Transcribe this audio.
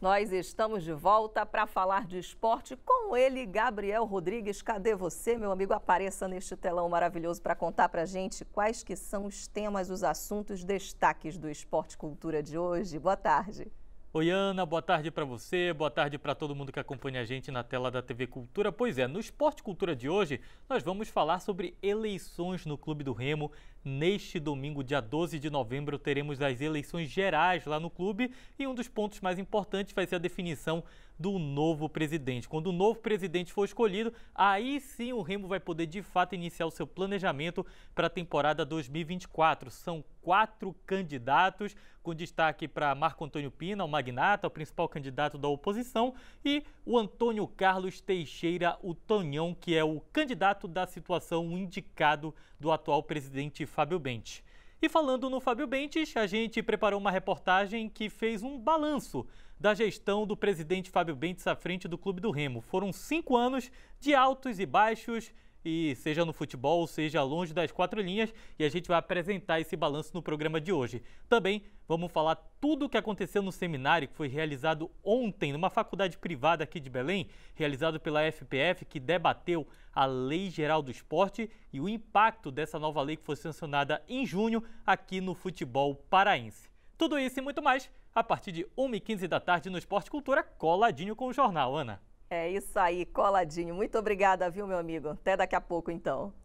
Nós estamos de volta para falar de esporte com ele, Gabriel Rodrigues. Cadê você, meu amigo? Apareça neste telão maravilhoso para contar para gente quais que são os temas, os assuntos, destaques do Esporte Cultura de hoje. Boa tarde. Oi, Ana, boa tarde para você, boa tarde para todo mundo que acompanha a gente na tela da TV Cultura. Pois é, no Esporte Cultura de hoje, nós vamos falar sobre eleições no Clube do Remo. Neste domingo, dia 12 de novembro, teremos as eleições gerais lá no clube e um dos pontos mais importantes vai ser a definição do novo presidente. Quando o novo presidente for escolhido, aí sim o Remo vai poder de fato iniciar o seu planejamento para a temporada 2024. São quatro candidatos, com destaque para Marco Antônio Pina, o magnata, o principal candidato da oposição, e o Antônio Carlos Teixeira, o Tonhão, que é o candidato da situação indicado do atual presidente Fábio Bentes. E falando no Fábio Bentes, a gente preparou uma reportagem que fez um balanço da gestão do presidente Fábio Bentes à frente do Clube do Remo. Foram cinco anos de altos e baixos, e seja no futebol, seja longe das quatro linhas, e a gente vai apresentar esse balanço no programa de hoje. Também vamos falar tudo o que aconteceu no seminário que foi realizado ontem numa faculdade privada aqui de Belém, realizado pela FPF, que debateu a Lei Geral do Esporte e o impacto dessa nova lei que foi sancionada em junho aqui no futebol paraense. Tudo isso e muito mais a partir de 1h15 da tarde no Esporte Cultura, coladinho com o jornal, Ana. É isso aí, coladinho. Muito obrigada, viu, meu amigo? Até daqui a pouco, então.